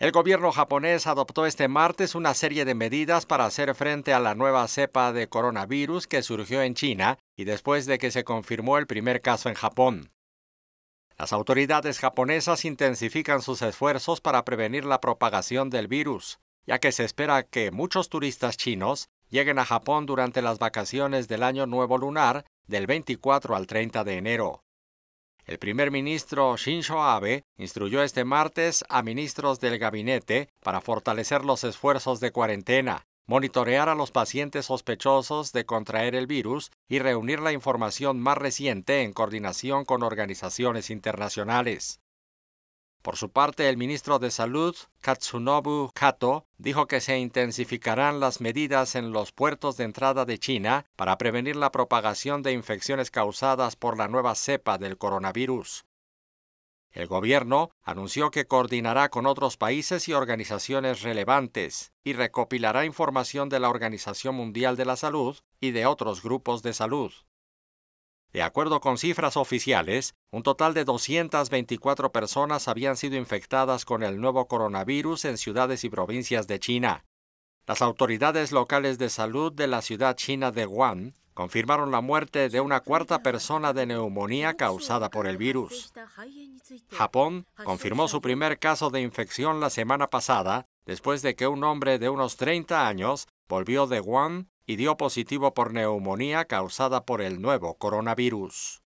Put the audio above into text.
El gobierno japonés adoptó este martes una serie de medidas para hacer frente a la nueva cepa de coronavirus que surgió en China y después de que se confirmó el primer caso en Japón. Las autoridades japonesas intensifican sus esfuerzos para prevenir la propagación del virus, ya que se espera que muchos turistas chinos lleguen a Japón durante las vacaciones del Año Nuevo Lunar del 24 al 30 de enero. El primer ministro Shinzo Abe instruyó este martes a ministros del gabinete para fortalecer los esfuerzos de cuarentena, monitorear a los pacientes sospechosos de contraer el virus y reunir la información más reciente en coordinación con organizaciones internacionales. Por su parte, el ministro de Salud, Katsunobu Kato, dijo que se intensificarán las medidas en los puertos de entrada de China para prevenir la propagación de infecciones causadas por la nueva cepa del coronavirus. El gobierno anunció que coordinará con otros países y organizaciones relevantes y recopilará información de la Organización Mundial de la Salud y de otros grupos de salud. De acuerdo con cifras oficiales, un total de 224 personas habían sido infectadas con el nuevo coronavirus en ciudades y provincias de China. Las autoridades locales de salud de la ciudad china de Wuhan confirmaron la muerte de una cuarta persona de neumonía causada por el virus. Japón confirmó su primer caso de infección la semana pasada, después de que un hombre de unos 30 años volvió de Wuhan y dio positivo por neumonía causada por el nuevo coronavirus.